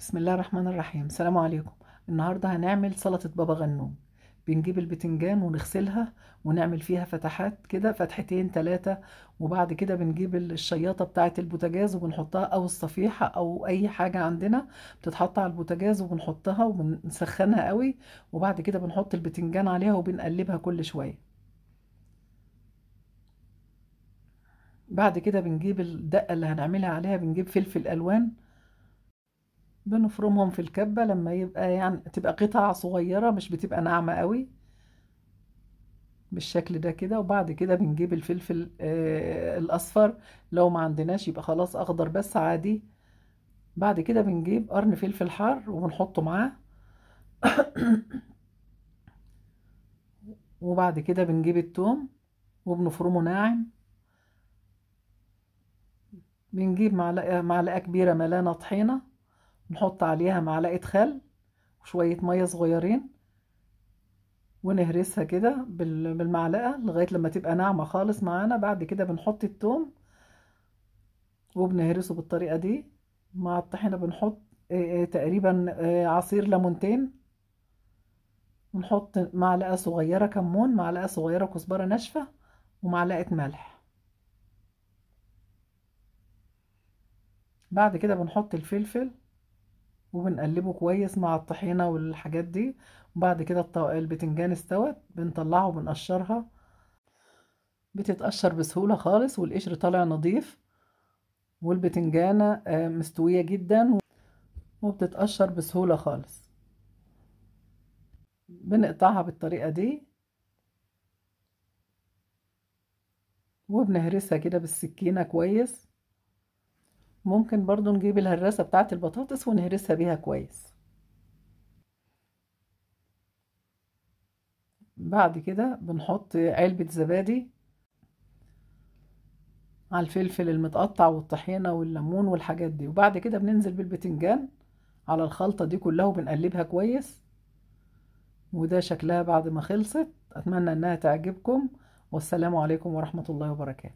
بسم الله الرحمن الرحيم السلام عليكم النهاردة هنعمل سلطة بابا غنوم بنجيب البتنجان ونغسلها ونعمل فيها فتحات كده فتحتين تلاتة وبعد كده بنجيب الشياطة بتاعة البوتاجاز وبنحطها أو الصفيحة أو أي حاجة عندنا بتتحط على البوتاجاز وبنحطها وبنسخنها قوي وبعد كده بنحط البتنجان عليها وبنقلبها كل شوية بعد كده بنجيب الدقة اللي هنعملها عليها بنجيب فلفل ألوان بنفرمهم في الكبة لما يبقى يعني تبقى قطع صغيرة مش بتبقى ناعمة قوي بالشكل ده كده وبعد كده بنجيب الفلفل آه الأصفر لو ما عندناش يبقى خلاص أخضر بس عادي بعد كده بنجيب قرن فلفل حار وبنحطه معاه وبعد كده بنجيب التوم وبنفرمه ناعم بنجيب معلقة, معلقة كبيرة ملانة طحينة نحط عليها معلقة خل وشوية مية صغيرين ونهرسها كده بالمعلقة لغاية لما تبقى ناعمة خالص معانا بعد كده بنحط التوم وبنهرسه بالطريقة دي مع الطحينة بنحط تقريبا عصير ليمونتين ونحط معلقة صغيرة كمون معلقة صغيرة كزبرة ناشفة ومعلقة ملح بعد كده بنحط الفلفل وبنقلبه كويس مع الطحينة والحاجات دي وبعد كده البتنجان استوت بنطلعه وبنقشرها بتتقشر بسهولة خالص والقشر طالع نظيف والبتنجانة آه، مستوية جدا وبتتقشر بسهولة خالص بنقطعها بالطريقة دي وبنهرسها كده بالسكينة كويس ممكن برضو نجيب الهراسة بتاعت البطاطس ونهرسها بيها كويس بعد كده بنحط علبة زبادي على الفلفل المتقطع والطحينة والليمون والحاجات دي وبعد كده بننزل بالبتنجان على الخلطة دي كلها وبنقلبها كويس وده شكلها بعد ما خلصت أتمنى أنها تعجبكم والسلام عليكم ورحمة الله وبركاته